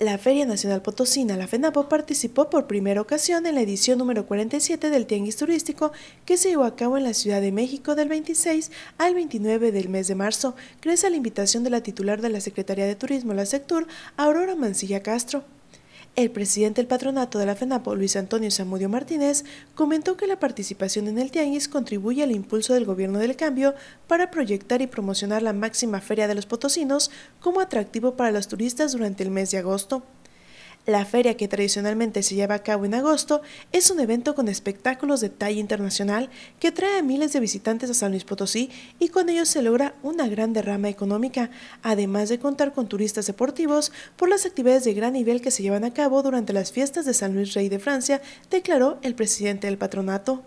La Feria Nacional Potosina, la FENAPO, participó por primera ocasión en la edición número 47 del Tianguis Turístico que se llevó a cabo en la Ciudad de México del 26 al 29 del mes de marzo, gracias a la invitación de la titular de la Secretaría de Turismo, la SECTUR, Aurora Mancilla Castro. El presidente del patronato de la FENAPO, Luis Antonio Samudio Martínez, comentó que la participación en el Tianguis contribuye al impulso del gobierno del cambio para proyectar y promocionar la máxima feria de los potosinos como atractivo para los turistas durante el mes de agosto. La feria que tradicionalmente se lleva a cabo en agosto es un evento con espectáculos de talla internacional que trae a miles de visitantes a San Luis Potosí y con ello se logra una gran derrama económica, además de contar con turistas deportivos por las actividades de gran nivel que se llevan a cabo durante las fiestas de San Luis Rey de Francia, declaró el presidente del patronato.